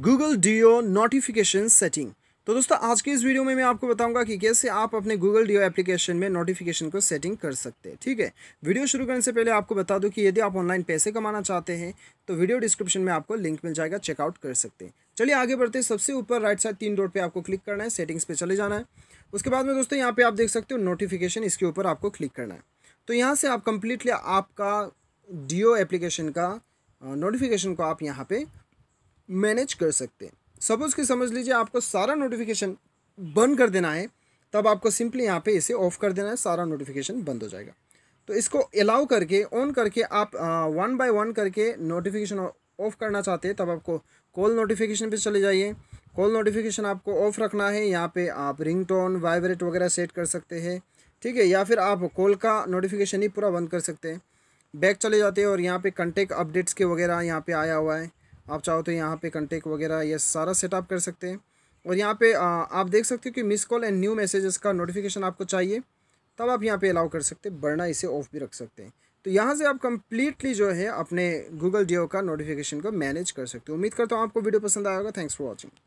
Google deo notification setting तो दोस्तों आज के इस वीडियो में मैं आपको बताऊंगा कि कैसे आप अपने गूगल डियो एप्लीकेशन में नोटिफिकेशन को सेटिंग कर सकते हैं ठीक है वीडियो शुरू करने से पहले आपको बता दूं कि यदि आप ऑनलाइन पैसे कमाना चाहते हैं तो वीडियो डिस्क्रिप्शन में आपको लिंक मिल जाएगा चेकआउट कर सकते हैं चलिए आगे बढ़ते हैं सबसे ऊपर राइट साइड तीन रोड पर आपको क्लिक करना है सेटिंग्स पर चले जाना है उसके बाद में दोस्तों यहाँ पे आप देख सकते हो नोटिफिकेशन इसके ऊपर आपको क्लिक करना है तो यहाँ से आप कंप्लीटली आपका डियो एप्लीकेशन का नोटिफिकेशन को आप यहाँ पर मैनेज कर सकते हैं सपोज़ कि समझ लीजिए आपको सारा नोटिफिकेशन बंद कर देना है तब आपको सिंपली यहाँ पे इसे ऑफ कर देना है सारा नोटिफिकेशन बंद हो जाएगा तो इसको अलाउ करके ऑन करके आप वन बाय वन करके नोटिफिकेशन ऑफ करना चाहते हैं तब आपको कॉल नोटिफिकेशन पे चले जाइए कॉल नोटिफिकेशन आपको ऑफ रखना है यहाँ पे आप रिंगटोन वाइब्रेट वगैरह सेट कर सकते हैं ठीक है या फिर आप कॉल का नोटिफिकेशन ही पूरा बंद कर सकते हैं बैक चले जाते हैं और यहाँ पे कंटेक्ट अपडेट्स के वगैरह यहाँ पे आया हुआ है आप चाहो तो यहाँ पे कंटेक्ट वगैरह ये सारा सेटअप कर सकते हैं और यहाँ पे आ, आप देख सकते हो कि miss call and new messages का नोटिफिकेशन आपको चाहिए तब आप यहाँ पे अलाउ कर सकते हैं वरना इसे ऑफ भी रख सकते हैं तो यहाँ से आप कंप्लीटली जो है अपने गूगल डिओ का नोटिफिकेशन को मैनेज कर सकते हो उम्मीद करता हूँ आपको वीडियो पसंद आएगा थैंक्स फॉर वॉचिंग